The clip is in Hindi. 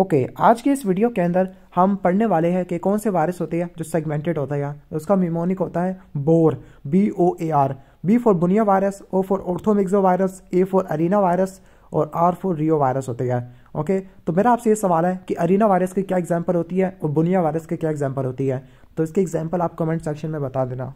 ओके आज की इस वीडियो के अंदर हम पढ़ने वाले हैं कि कौन से वायरस होते हैं जो सेगमेंटेड होता है उसका मीमोनिक होता है boar B O A R B for bunya virus O for orthomyxo virus A for arena virus और आर फॉर रियो वायरस होते हैं ओके तो मेरा आपसे ये सवाल है कि अरीना वायरस की क्या एग्जाम्पल होती है और बुनिया वायरस की क्या एग्जाम्पल होती है तो इसकी एग्जाम्पल आप कमेंट सेक्शन में बता देना